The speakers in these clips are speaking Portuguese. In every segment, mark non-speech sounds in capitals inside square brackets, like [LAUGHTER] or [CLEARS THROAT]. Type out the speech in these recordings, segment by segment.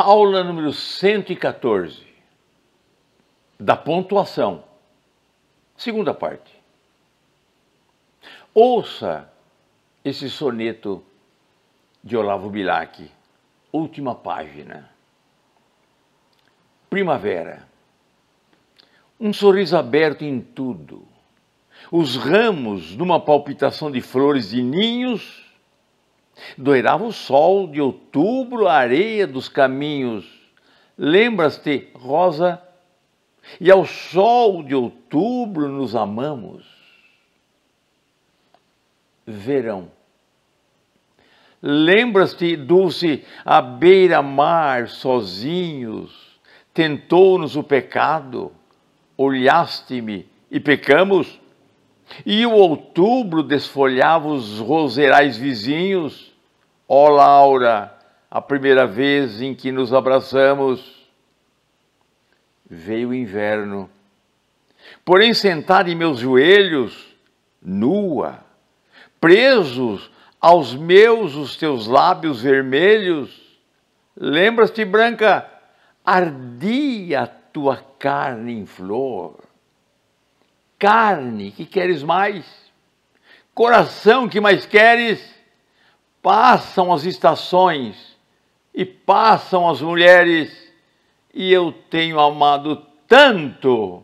aula número 114 da pontuação, segunda parte. Ouça esse soneto de Olavo Bilac, última página. Primavera. Um sorriso aberto em tudo. Os ramos, numa palpitação de flores e ninhos, Doirava o sol de outubro a areia dos caminhos. Lembras-te, Rosa? E ao sol de outubro nos amamos. Verão. Lembras-te, Dulce, à beira-mar, sozinhos, tentou-nos o pecado, olhaste-me e pecamos? E o outubro desfolhava os roseirais vizinhos, Ó oh, Laura, a primeira vez em que nos abraçamos, veio o inverno. Porém, sentada em meus joelhos, nua, presos aos meus os teus lábios vermelhos, lembras-te, Branca, ardia a tua carne em flor. Carne, que queres mais? Coração, que mais queres? passam as estações e passam as mulheres, e eu tenho amado tanto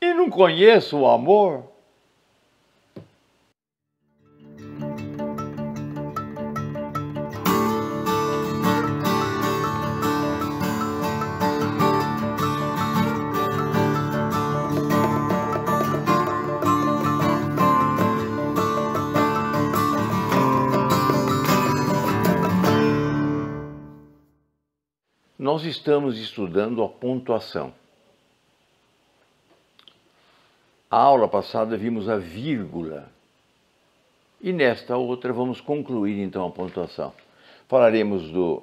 e não conheço o amor. Nós estamos estudando a pontuação. A aula passada vimos a vírgula e nesta outra vamos concluir então a pontuação. Falaremos do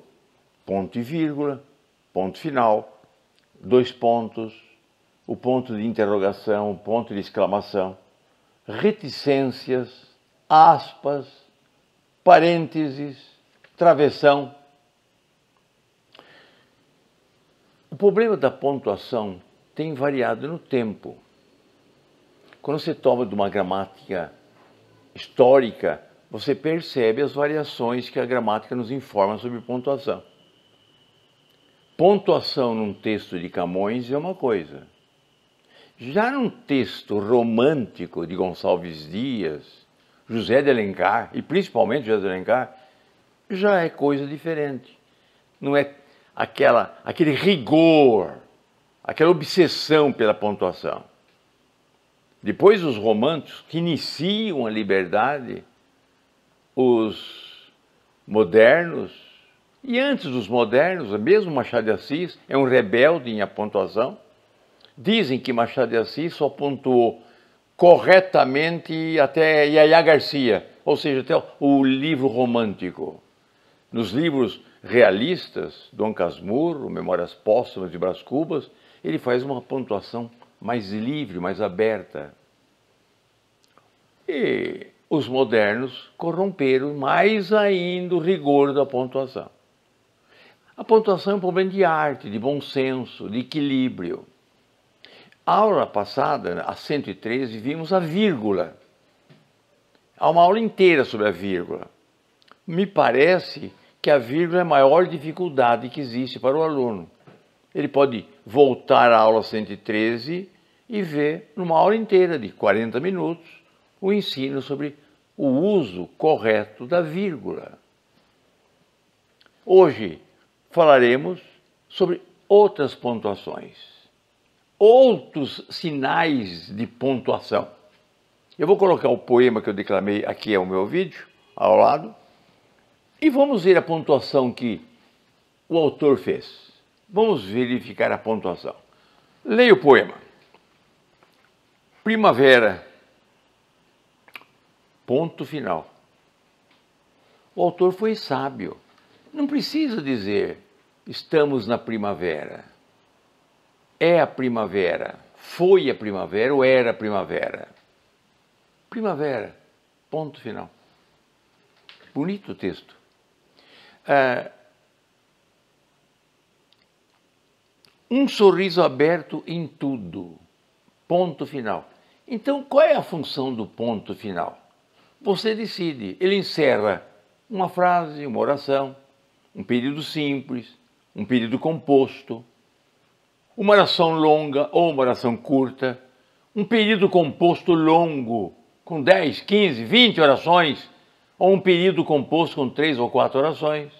ponto e vírgula, ponto final, dois pontos, o ponto de interrogação, o ponto de exclamação, reticências, aspas, parênteses, travessão O problema da pontuação tem variado no tempo. Quando você toma de uma gramática histórica, você percebe as variações que a gramática nos informa sobre pontuação. Pontuação num texto de Camões é uma coisa. Já num texto romântico de Gonçalves Dias, José de Alencar, e principalmente José de Alencar, já é coisa diferente. Não é aquela, aquele rigor, aquela obsessão pela pontuação. Depois os românticos que iniciam a liberdade, os modernos, e antes dos modernos, mesmo Machado de Assis é um rebelde em a pontuação, dizem que Machado de Assis só pontuou corretamente até Yaya Garcia, ou seja, até o livro romântico. Nos livros realistas, Dom Casmurro, Memórias Póstumas de Brás Cubas, ele faz uma pontuação mais livre, mais aberta. E os modernos corromperam mais ainda o rigor da pontuação. A pontuação é um problema de arte, de bom senso, de equilíbrio. A aula passada, a 113, vimos a vírgula. Há uma aula inteira sobre a vírgula. Me parece que a vírgula é a maior dificuldade que existe para o aluno. Ele pode voltar à aula 113 e ver numa hora inteira de 40 minutos o ensino sobre o uso correto da vírgula. Hoje falaremos sobre outras pontuações, outros sinais de pontuação. Eu vou colocar o poema que eu declamei aqui é o meu vídeo, ao lado, e vamos ver a pontuação que o autor fez. Vamos verificar a pontuação. Leia o poema. Primavera. Ponto final. O autor foi sábio. Não precisa dizer estamos na primavera. É a primavera. Foi a primavera ou era a primavera? Primavera. Ponto final. Bonito o texto. É, um sorriso aberto em tudo. Ponto final. Então, qual é a função do ponto final? Você decide. Ele encerra uma frase, uma oração, um período simples, um período composto, uma oração longa ou uma oração curta, um período composto longo, com 10, 15, 20 orações, ou um período composto com 3 ou 4 orações.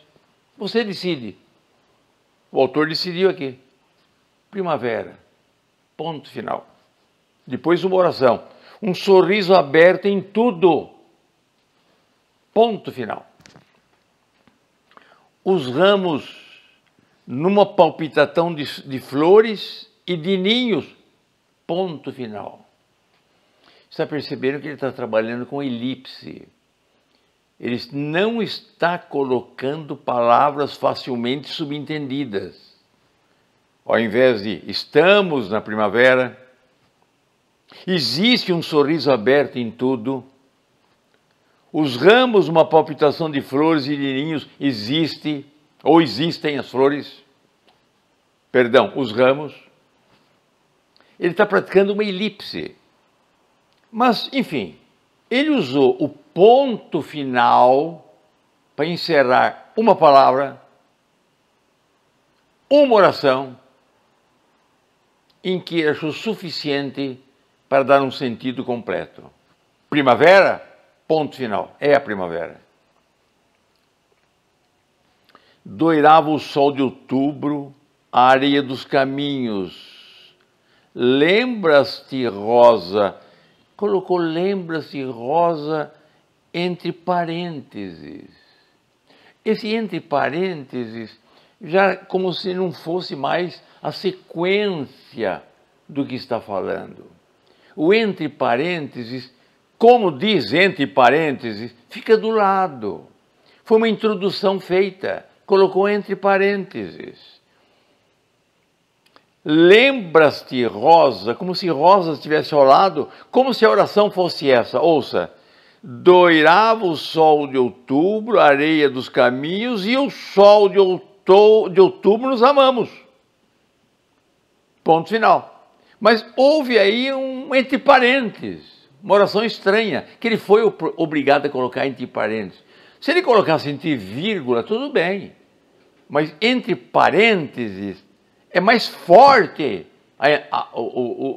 Você decide. O autor decidiu aqui. Primavera. Ponto final. Depois uma oração. Um sorriso aberto em tudo. Ponto final. Os ramos numa palpitação de, de flores e de ninhos. Ponto final. Está percebendo que ele está trabalhando com elipse. Ele não está colocando palavras facilmente subentendidas. Ao invés de estamos na primavera, existe um sorriso aberto em tudo, os ramos, uma palpitação de flores e de ninhos existe, ou existem as flores, perdão, os ramos. Ele está praticando uma elipse. Mas, enfim, ele usou o ponto final para encerrar uma palavra, uma oração, em que achou suficiente para dar um sentido completo. Primavera, ponto final, é a primavera. Doirava o sol de outubro, a areia dos caminhos. Lembras-te, Rosa? Colocou lembras-te, Rosa, entre parênteses. Esse entre parênteses já como se não fosse mais a sequência do que está falando. O entre parênteses, como diz entre parênteses, fica do lado. Foi uma introdução feita, colocou entre parênteses. Lembras-te, Rosa, como se Rosa estivesse ao lado, como se a oração fosse essa. Ouça, doirava o sol de outubro, a areia dos caminhos, e o sol de outubro, de outubro nos amamos. Ponto final. Mas houve aí um entre parênteses, uma oração estranha, que ele foi obrigado a colocar entre parênteses. Se ele colocasse entre vírgula, tudo bem. Mas entre parênteses é mais forte a, a, o,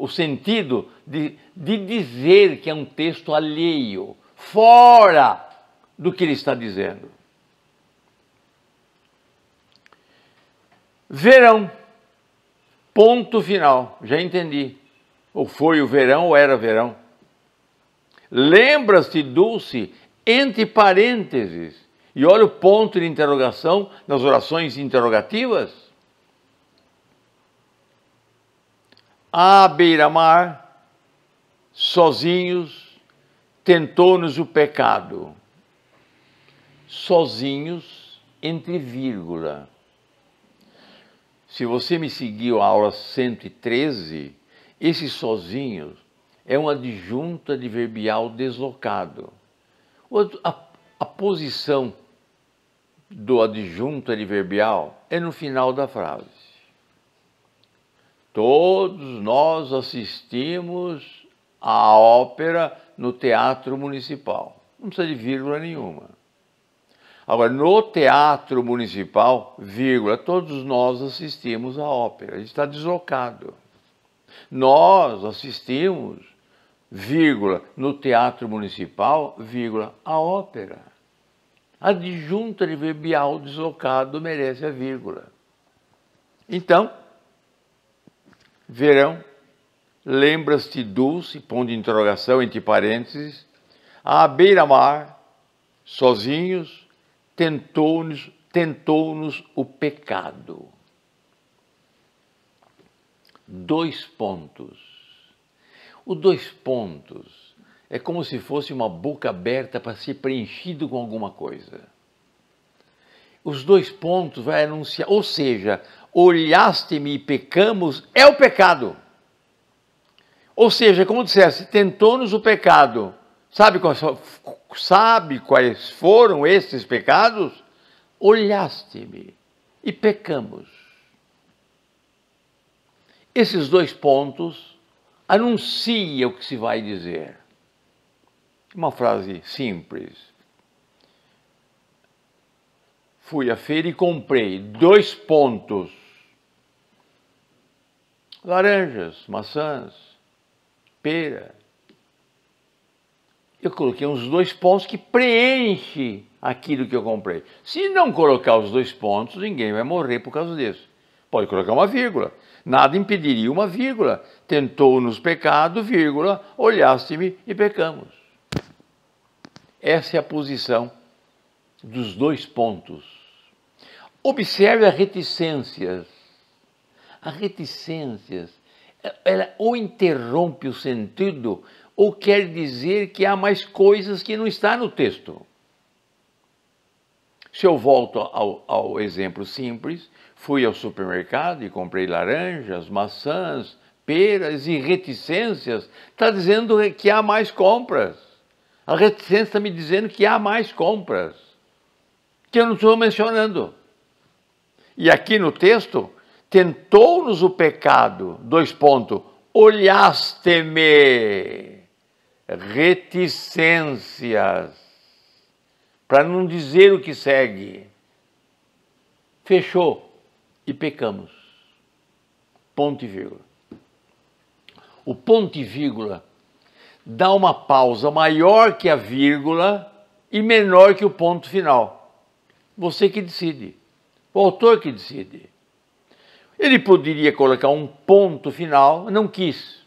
o, o, sentido de, de dizer que é um texto alheio fora do que ele está dizendo. Verão. Ponto final. Já entendi. Ou foi o verão ou era verão. Lembras-te, Dulce, entre parênteses. E olha o ponto de interrogação nas orações interrogativas. À beira-mar, sozinhos, tentou-nos o pecado, sozinhos, entre vírgula. Se você me seguiu a aula 113, esse sozinhos é um de verbial deslocado. A, a posição do adjunto adverbial é no final da frase. Todos nós assistimos à ópera no Teatro Municipal. Não precisa de vírgula nenhuma. Agora, no Teatro Municipal, vírgula, todos nós assistimos à ópera, a gente está deslocado. Nós assistimos, vírgula, no Teatro Municipal, vírgula, a ópera. Adjunta de verbial deslocado merece a vírgula. Então, verão lembras-te dulce, ponto de interrogação entre parênteses, à beira-mar, sozinhos, tentou-nos tentou -nos o pecado. Dois pontos. O dois pontos é como se fosse uma boca aberta para ser preenchido com alguma coisa. Os dois pontos vai anunciar, ou seja, olhaste-me e pecamos é o pecado. Ou seja, como dissesse, tentou-nos o pecado. Sabe quais, sabe quais foram esses pecados? Olhaste-me e pecamos. Esses dois pontos anuncia o que se vai dizer. Uma frase simples. Fui à feira e comprei dois pontos: laranjas, maçãs, pera, eu coloquei uns dois pontos que preenche aquilo que eu comprei. Se não colocar os dois pontos, ninguém vai morrer por causa disso. Pode colocar uma vírgula. Nada impediria uma vírgula. Tentou-nos pecado, vírgula, olhaste-me e pecamos. Essa é a posição dos dois pontos. Observe as reticências. As reticências ela ou interrompe o sentido ou quer dizer que há mais coisas que não está no texto. Se eu volto ao, ao exemplo simples, fui ao supermercado e comprei laranjas, maçãs, peras e reticências, está dizendo que há mais compras. A reticência está me dizendo que há mais compras, que eu não estou mencionando. E aqui no texto, tentou-nos o pecado, dois pontos, olhaste-me, reticências, para não dizer o que segue. Fechou e pecamos. Ponto e vírgula. O ponto e vírgula dá uma pausa maior que a vírgula e menor que o ponto final. Você que decide. O autor que decide. Ele poderia colocar um ponto final, não quis,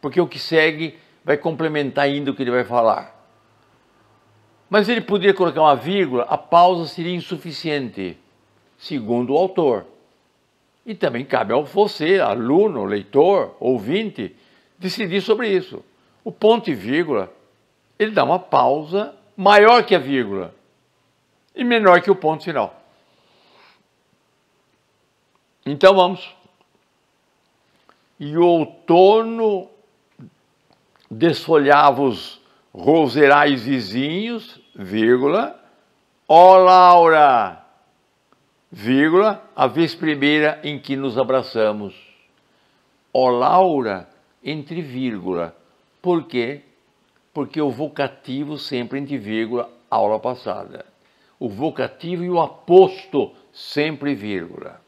porque o que segue vai complementar ainda o que ele vai falar. Mas ele poderia colocar uma vírgula, a pausa seria insuficiente, segundo o autor. E também cabe ao você, aluno, leitor, ouvinte, decidir sobre isso. O ponto e vírgula, ele dá uma pausa maior que a vírgula e menor que o ponto final. Então vamos. E o outono desfolhava os roserais vizinhos, vírgula, ó Laura, vírgula, a vez primeira em que nos abraçamos. Ó Laura, entre vírgula. Por quê? Porque o vocativo sempre entre vírgula, aula passada. O vocativo e o aposto sempre vírgula.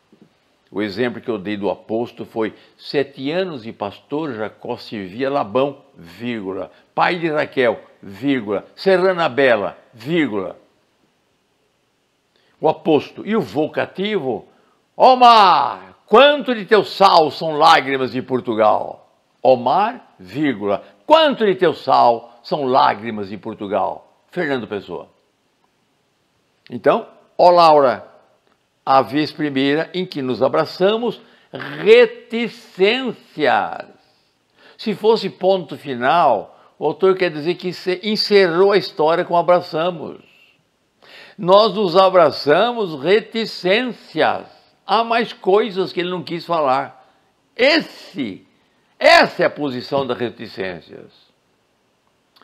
O exemplo que eu dei do apóstolo foi sete anos de pastor Jacó servia Labão, vírgula, pai de Raquel, vírgula, Bela. vírgula. O apóstolo e o vocativo, Omar, quanto de teu sal são lágrimas de Portugal? Omar, vírgula, quanto de teu sal são lágrimas de Portugal? Fernando Pessoa. Então, ó Laura, a vez primeira em que nos abraçamos, reticências. Se fosse ponto final, o autor quer dizer que encerrou a história com abraçamos. Nós nos abraçamos reticências. Há mais coisas que ele não quis falar. Esse, essa é a posição das reticências.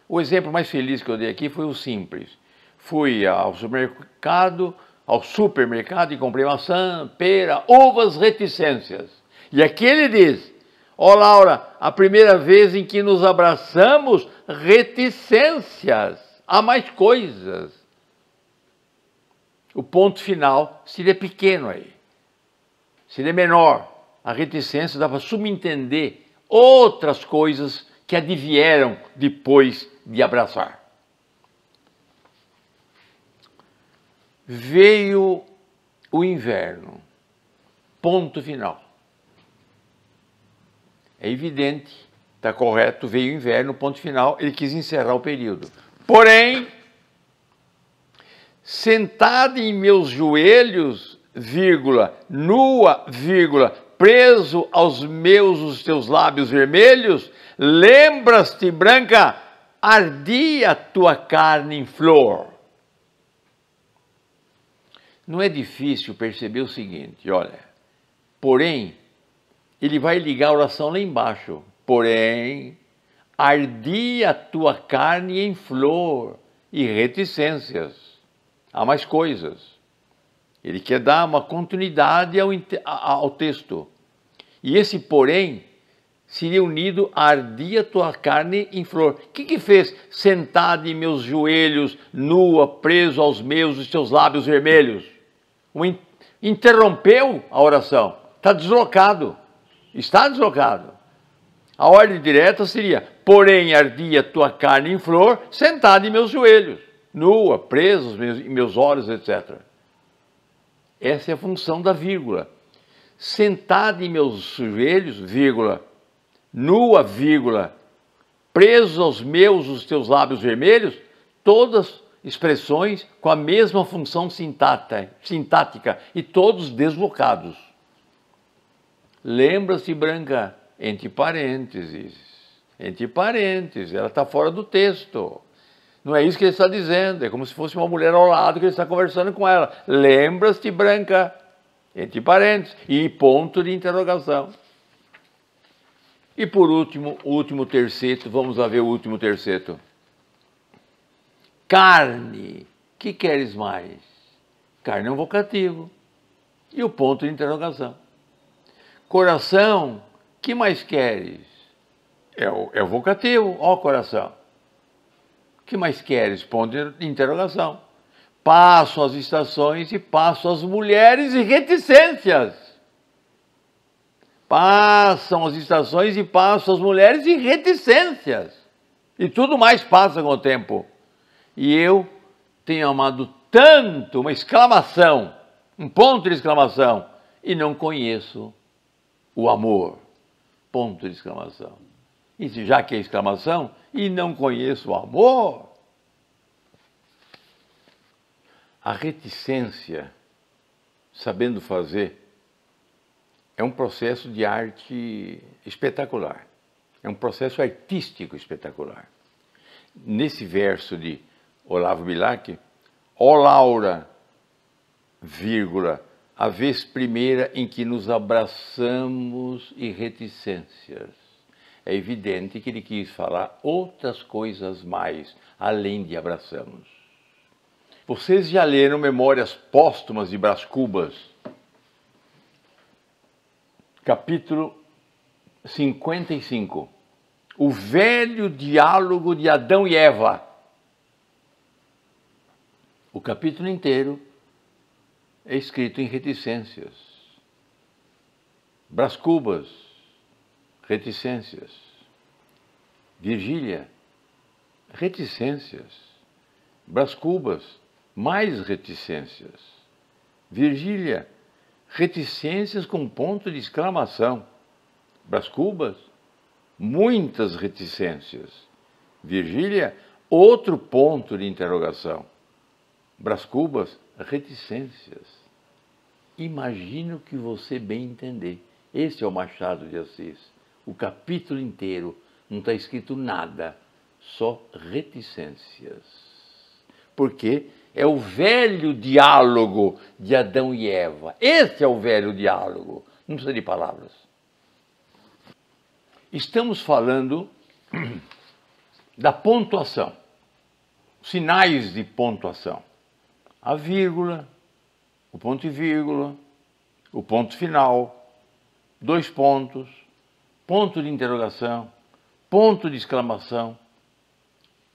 O exemplo mais feliz que eu dei aqui foi o simples. Fui ao supermercado, ao supermercado e comprei maçã, pera, uvas, reticências. E aqui ele diz: Ó oh, Laura, a primeira vez em que nos abraçamos, reticências, há mais coisas. O ponto final seria é pequeno aí, seria é menor. A reticência dá para subentender outras coisas que advieram depois de abraçar. Veio o inverno. Ponto final. É evidente, está correto, veio o inverno, ponto final, ele quis encerrar o período. Porém, sentado em meus joelhos, vírgula, nua, vírgula, preso aos meus os teus lábios vermelhos, lembras-te, branca, ardia tua carne em flor não é difícil perceber o seguinte, olha, porém, ele vai ligar a oração lá embaixo, porém, ardia a tua carne em flor e reticências. Há mais coisas. Ele quer dar uma continuidade ao, ao texto. E esse porém seria unido a ardia tua carne em flor. O que, que fez? Sentado em meus joelhos, nua, preso aos meus e seus lábios vermelhos interrompeu a oração, está deslocado, está deslocado. A ordem direta seria: porém ardia tua carne em flor, sentada em meus joelhos, nua, presa em meus, meus olhos, etc. Essa é a função da vírgula. Sentada em meus joelhos, vírgula, nua, vírgula, presos aos meus os teus lábios vermelhos, todas expressões com a mesma função sintática e todos deslocados. Lembra-se, Branca, entre parênteses. Entre parênteses, ela está fora do texto. Não é isso que ele está dizendo, é como se fosse uma mulher ao lado que ele está conversando com ela. Lembra-se, Branca, entre parênteses, e ponto de interrogação. E por último, o último terceto, vamos lá ver o último terceto. Carne, que queres mais? Carne é um vocativo. E o ponto de interrogação. Coração, que mais queres? É o, é o vocativo, ó coração. Que mais queres? Ponto de interrogação. Passo as estações e passo as mulheres e reticências. Passam as estações e passam as mulheres e reticências. E tudo mais passa com o tempo. E eu tenho amado tanto, uma exclamação, um ponto de exclamação, e não conheço o amor. Ponto de exclamação. Isso já que é exclamação, e não conheço o amor. A reticência, sabendo fazer, é um processo de arte espetacular. É um processo artístico espetacular. Nesse verso de Olavo Bilac, ó Laura, vírgula, a vez primeira em que nos abraçamos e reticências. É evidente que ele quis falar outras coisas mais, além de abraçamos. Vocês já leram Memórias Póstumas de Brás Cubas? Capítulo 55. O velho diálogo de Adão e Eva. O capítulo inteiro é escrito em reticências. Brás Cubas, reticências. Virgília, reticências. Brás Cubas, mais reticências. Virgília, reticências com ponto de exclamação. Brás Cubas, muitas reticências. Virgília, outro ponto de interrogação. Brás Cubas, reticências. Imagino que você bem entender. Esse é o Machado de Assis. O capítulo inteiro não está escrito nada, só reticências. Porque é o velho diálogo de Adão e Eva. Esse é o velho diálogo. Não precisa de palavras. Estamos falando [CLEARS THROAT] da pontuação, sinais de pontuação a vírgula, o ponto e vírgula, o ponto final, dois pontos, ponto de interrogação, ponto de exclamação,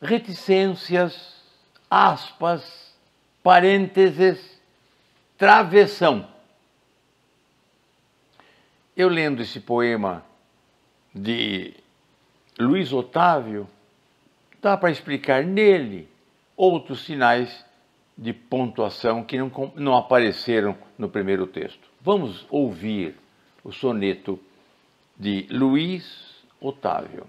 reticências, aspas, parênteses, travessão. Eu lendo esse poema de Luiz Otávio, dá para explicar nele outros sinais de pontuação que não, não apareceram no primeiro texto. Vamos ouvir o soneto de Luiz Otávio.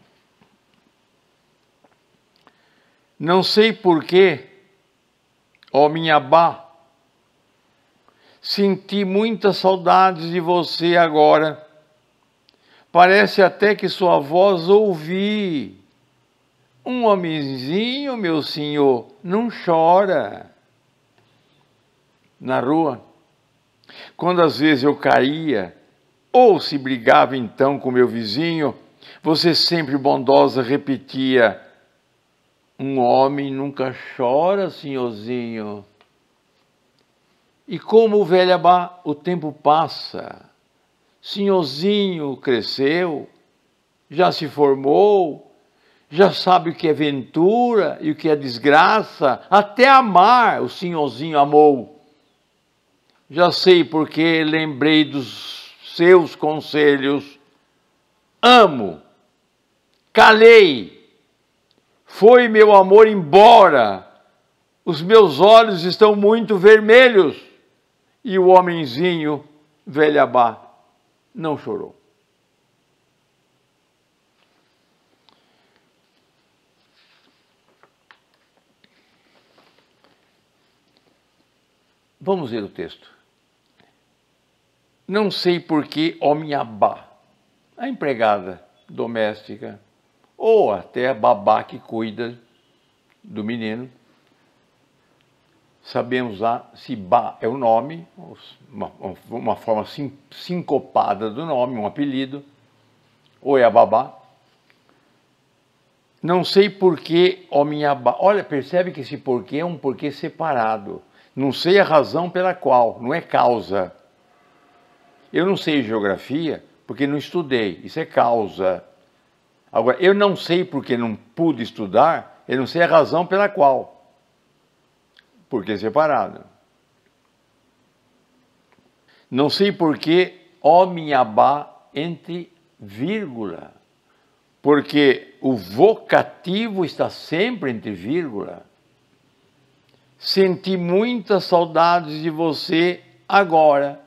Não sei porquê, ó minha Bá, senti muitas saudades de você agora. Parece até que sua voz ouvi. Um homenzinho, meu senhor, não chora na rua. Quando às vezes eu caía, ou se brigava então com meu vizinho, você sempre bondosa repetia: Um homem nunca chora, senhorzinho. E como o abá, o tempo passa. Senhorzinho cresceu, já se formou, já sabe o que é ventura e o que é desgraça, até amar o senhorzinho amou. Já sei porque lembrei dos seus conselhos. Amo, calei, foi meu amor embora. Os meus olhos estão muito vermelhos. E o homenzinho, Bá, não chorou. Vamos ler o texto. Não sei por que minha ba, a empregada doméstica, ou até a babá que cuida do menino. Sabemos lá se Ba é o nome, uma, uma forma sincopada do nome, um apelido, ou é a babá. Não sei por que minha ba. Olha, percebe que esse porquê é um porquê separado. Não sei a razão pela qual, não é causa. Eu não sei geografia porque não estudei, isso é causa. Agora, eu não sei porque não pude estudar, eu não sei a razão pela qual. Porque que é separado. Não sei por homem abá entre vírgula. Porque o vocativo está sempre entre vírgula. Senti muitas saudades de você agora.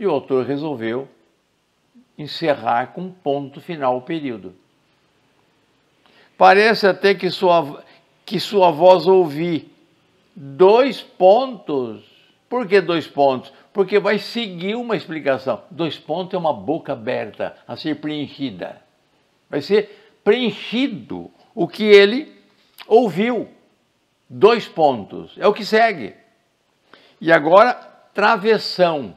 E o autor resolveu encerrar com um ponto final o período. Parece até que sua, que sua voz ouvi dois pontos. Por que dois pontos? Porque vai seguir uma explicação. Dois pontos é uma boca aberta a ser preenchida. Vai ser preenchido o que ele ouviu. Dois pontos. É o que segue. E agora, travessão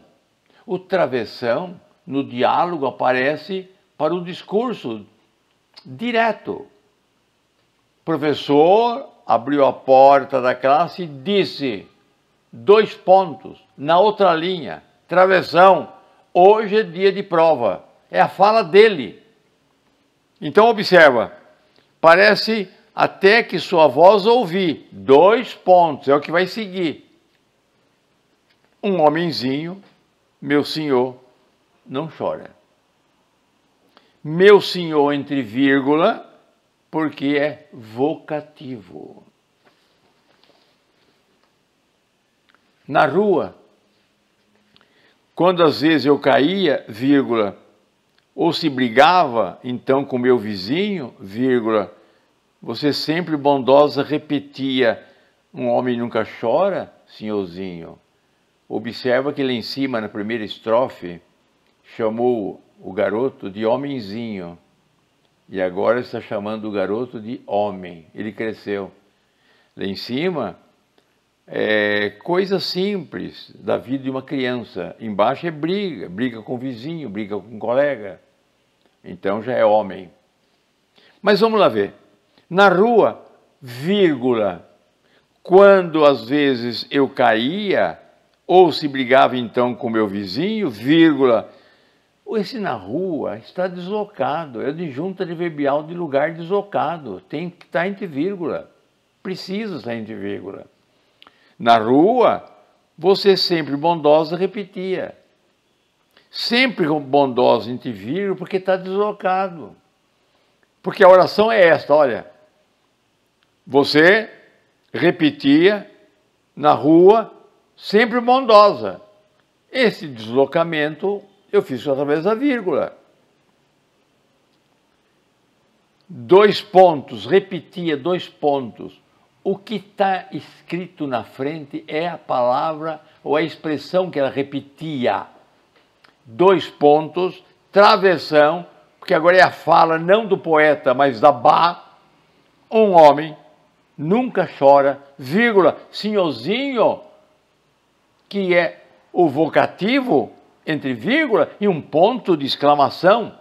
o travessão no diálogo aparece para um discurso direto. professor abriu a porta da classe e disse: dois pontos, na outra linha, travessão, hoje é dia de prova. É a fala dele. Então, observa, parece até que sua voz ouvi, dois pontos, é o que vai seguir. Um homenzinho meu senhor não chora. Meu senhor, entre vírgula, porque é vocativo. Na rua, quando às vezes eu caía, vírgula, ou se brigava então com meu vizinho, vírgula, você sempre bondosa repetia: um homem nunca chora, senhorzinho. Observa que lá em cima, na primeira estrofe, chamou o garoto de homenzinho e agora está chamando o garoto de homem. Ele cresceu. Lá em cima, é coisa simples da vida de uma criança. Embaixo é briga, briga com o vizinho, briga com o colega. Então já é homem. Mas vamos lá ver. Na rua, vírgula. Quando às vezes eu caía, ou se brigava então com meu vizinho, vírgula. Esse na rua está deslocado, é de junta de verbial de lugar deslocado, tem que estar tá entre vírgula, precisa estar entre vírgula. Na rua, você sempre bondosa repetia, sempre bondosa entre vírgula, porque está deslocado. Porque a oração é esta, olha, você repetia na rua sempre bondosa. Esse deslocamento eu fiz através da vírgula. Dois pontos, repetia dois pontos. O que está escrito na frente é a palavra ou a expressão que ela repetia. Dois pontos, travessão, porque agora é a fala não do poeta, mas da Bá. Um homem nunca chora, vírgula, senhorzinho, que é o vocativo, entre vírgula, e um ponto de exclamação.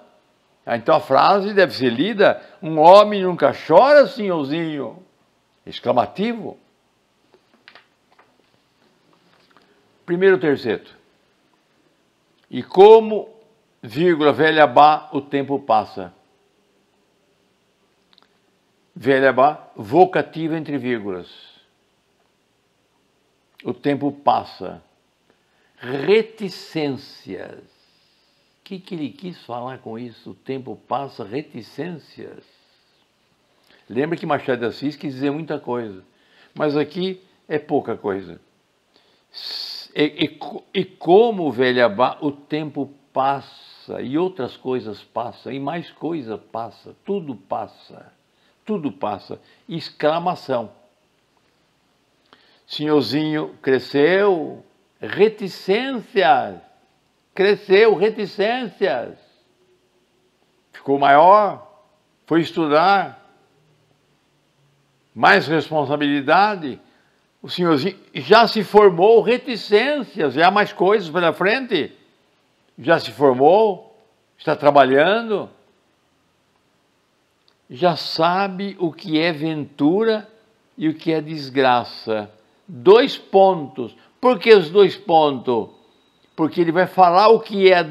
Ah, então a frase deve ser lida: Um homem nunca chora, senhorzinho! Exclamativo. Primeiro terceiro. E como, vírgula, velha Bá, o tempo passa. Velha Bá, vocativo entre vírgulas. O tempo passa. Reticências. O que, que ele quis falar com isso? O tempo passa, reticências. Lembra que Machado de Assis quis dizer muita coisa, mas aqui é pouca coisa. E, e, e como, velha o tempo passa e outras coisas passam, e mais coisa passa, tudo passa, tudo passa. Exclamação. Senhorzinho cresceu, reticências, cresceu, reticências. Ficou maior, foi estudar, mais responsabilidade. O senhorzinho já se formou, reticências, já há mais coisas pela frente. Já se formou, está trabalhando, já sabe o que é ventura e o que é desgraça dois pontos. Por que os dois pontos? Porque ele vai falar o que é a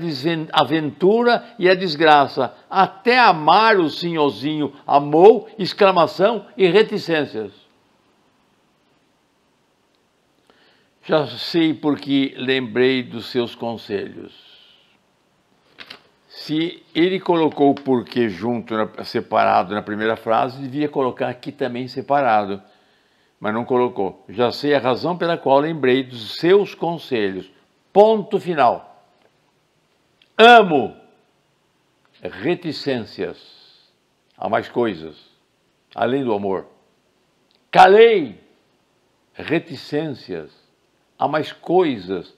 aventura e a desgraça. Até amar o senhorzinho amou, exclamação e reticências. Já sei porque lembrei dos seus conselhos. Se ele colocou o porquê junto, separado na primeira frase, devia colocar aqui também separado mas não colocou. Já sei a razão pela qual lembrei dos seus conselhos. Ponto final. Amo reticências a mais coisas, além do amor. Calei reticências a mais coisas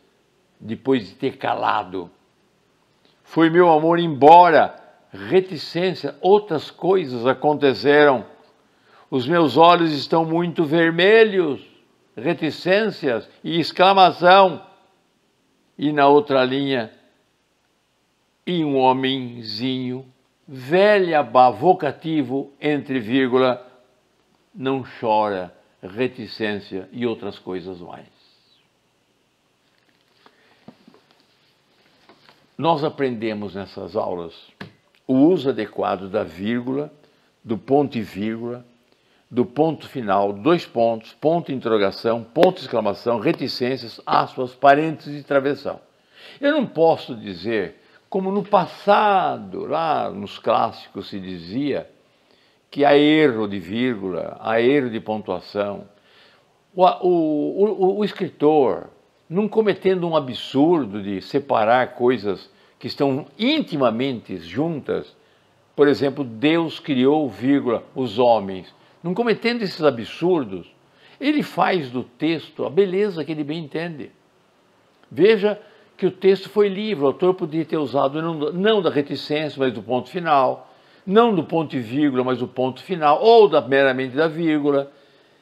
depois de ter calado. Foi meu amor embora, reticência, outras coisas aconteceram os meus olhos estão muito vermelhos, reticências e exclamação. E na outra linha, e um homenzinho, velha vocativo, entre vírgula, não chora, reticência e outras coisas mais. Nós aprendemos nessas aulas o uso adequado da vírgula, do ponto e vírgula, do ponto final, dois pontos, ponto de interrogação, ponto de exclamação, reticências, aspas, parênteses e travessão. Eu não posso dizer, como no passado, lá nos clássicos se dizia, que há erro de vírgula, há erro de pontuação. O, o, o, o escritor, não cometendo um absurdo de separar coisas que estão intimamente juntas, por exemplo, Deus criou, vírgula, os homens não cometendo esses absurdos, ele faz do texto a beleza que ele bem entende. Veja que o texto foi livre, o autor podia ter usado não, não da reticência, mas do ponto final, não do ponto e vírgula, mas do ponto final, ou da, meramente da vírgula.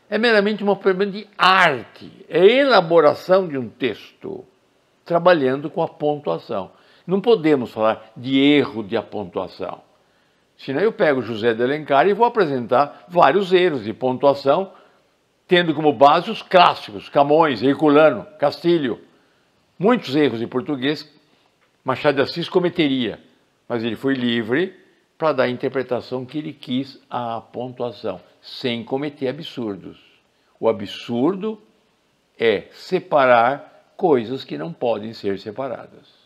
É meramente uma forma de arte, é elaboração de um texto, trabalhando com a pontuação. Não podemos falar de erro de apontuação. Senão eu pego José de Alencar e vou apresentar vários erros de pontuação, tendo como base os clássicos, Camões, Herculano, Castilho. Muitos erros de português Machado de Assis cometeria, mas ele foi livre para dar a interpretação que ele quis à pontuação, sem cometer absurdos. O absurdo é separar coisas que não podem ser separadas.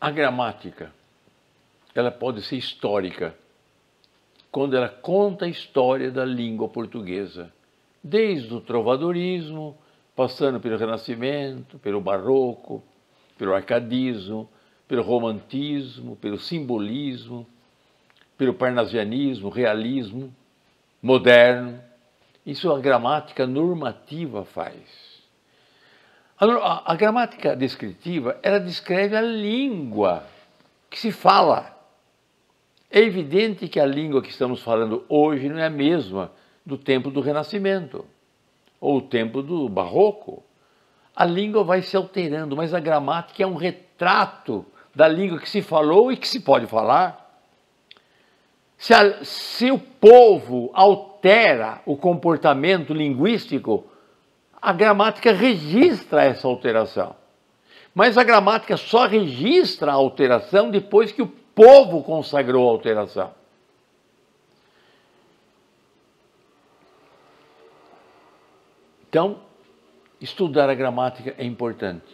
A gramática, ela pode ser histórica, quando ela conta a história da língua portuguesa, desde o trovadorismo, passando pelo Renascimento, pelo Barroco, pelo arcadismo, pelo romantismo, pelo simbolismo, pelo parnasianismo, realismo moderno. Isso a gramática normativa faz a gramática descritiva, ela descreve a língua que se fala. É evidente que a língua que estamos falando hoje não é a mesma do tempo do Renascimento ou o tempo do Barroco. A língua vai se alterando, mas a gramática é um retrato da língua que se falou e que se pode falar. Se, a, se o povo altera o comportamento linguístico, a gramática registra essa alteração. Mas a gramática só registra a alteração depois que o povo consagrou a alteração. Então, estudar a gramática é importante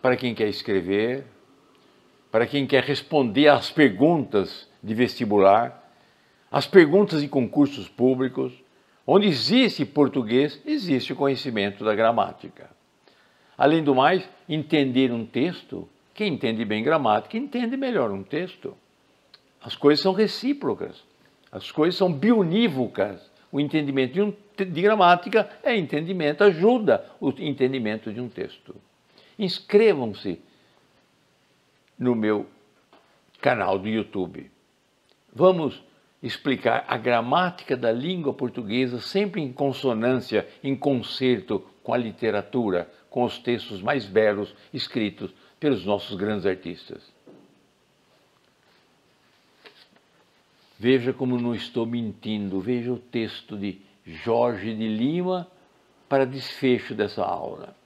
para quem quer escrever, para quem quer responder às perguntas de vestibular, às perguntas de concursos públicos, Onde existe português, existe conhecimento da gramática. Além do mais, entender um texto, quem entende bem gramática entende melhor um texto. As coisas são recíprocas, as coisas são bionívocas. O entendimento de, um, de gramática é entendimento, ajuda o entendimento de um texto. Inscrevam-se no meu canal do YouTube. Vamos explicar a gramática da língua portuguesa sempre em consonância, em concerto com a literatura, com os textos mais belos escritos pelos nossos grandes artistas. Veja como não estou mentindo, veja o texto de Jorge de Lima para desfecho dessa aula.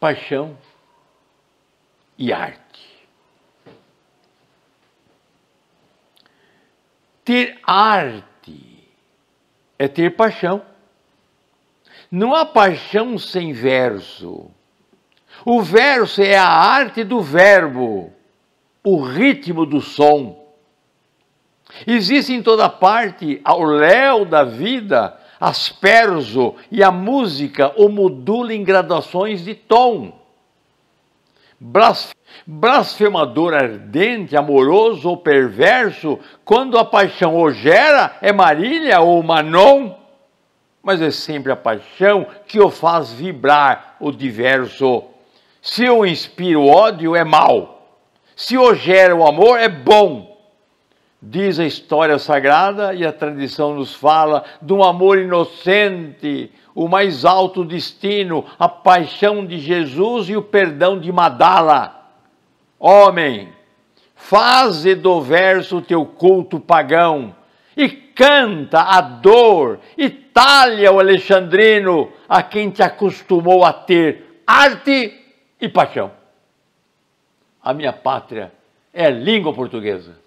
Paixão e arte. Ter arte é ter paixão. Não há paixão sem verso. O verso é a arte do verbo, o ritmo do som. Existe em toda parte, ao léu da vida, asperso e a música o modula em graduações de tom. Blasfêmia Blasfemador ardente, amoroso ou perverso, quando a paixão o gera, é Marília ou Manon, mas é sempre a paixão que o faz vibrar o diverso. Se o inspira o ódio, é mal. Se o gera o amor, é bom. Diz a história sagrada e a tradição nos fala de um amor inocente, o mais alto destino, a paixão de Jesus e o perdão de Madala. Homem, faze do verso teu culto pagão, e canta a dor, e talha o alexandrino a quem te acostumou a ter arte e paixão. A minha pátria é língua portuguesa.